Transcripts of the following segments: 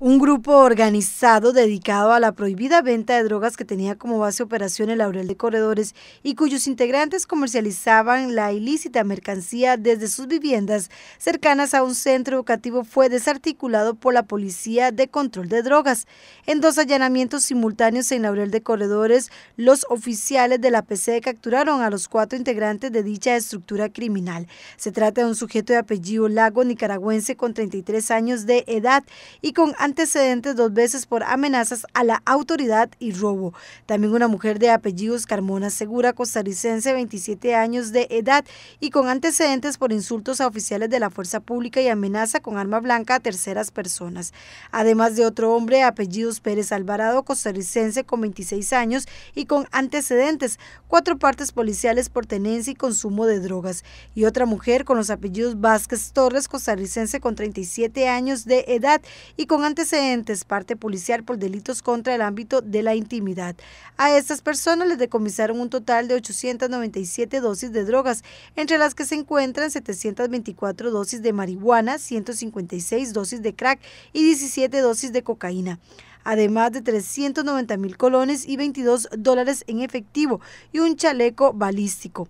Un grupo organizado dedicado a la prohibida venta de drogas que tenía como base operación el Laurel de Corredores y cuyos integrantes comercializaban la ilícita mercancía desde sus viviendas cercanas a un centro educativo fue desarticulado por la Policía de Control de Drogas. En dos allanamientos simultáneos en Laurel de Corredores, los oficiales de la PC capturaron a los cuatro integrantes de dicha estructura criminal. Se trata de un sujeto de apellido Lago nicaragüense con 33 años de edad y con antecedentes dos veces por amenazas a la autoridad y robo. También una mujer de apellidos Carmona Segura, costarricense, 27 años de edad y con antecedentes por insultos a oficiales de la fuerza pública y amenaza con arma blanca a terceras personas. Además de otro hombre apellidos Pérez Alvarado, costarricense con 26 años y con antecedentes, cuatro partes policiales por tenencia y consumo de drogas. Y otra mujer con los apellidos Vázquez Torres, costarricense con 37 años de edad y con antecedentes antecedentes parte policial por delitos contra el ámbito de la intimidad. A estas personas les decomisaron un total de 897 dosis de drogas, entre las que se encuentran 724 dosis de marihuana, 156 dosis de crack y 17 dosis de cocaína además de 390 mil colones y 22 dólares en efectivo y un chaleco balístico.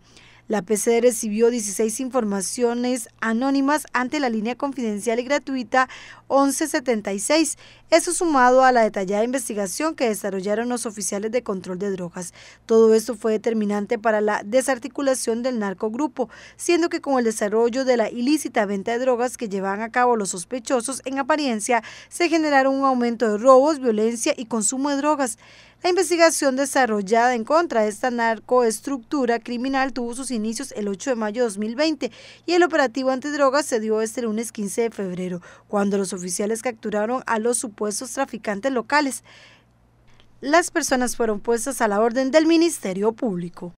La PC recibió 16 informaciones anónimas ante la línea confidencial y gratuita 1176, eso sumado a la detallada investigación que desarrollaron los oficiales de control de drogas. Todo esto fue determinante para la desarticulación del narcogrupo, siendo que con el desarrollo de la ilícita venta de drogas que llevaban a cabo los sospechosos, en apariencia se generaron un aumento de robos, violencia y consumo de drogas. La investigación desarrollada en contra de esta narcoestructura criminal tuvo sus inicios el 8 de mayo de 2020 y el operativo antidrogas se dio este lunes 15 de febrero, cuando los oficiales capturaron a los supuestos traficantes locales. Las personas fueron puestas a la orden del Ministerio Público.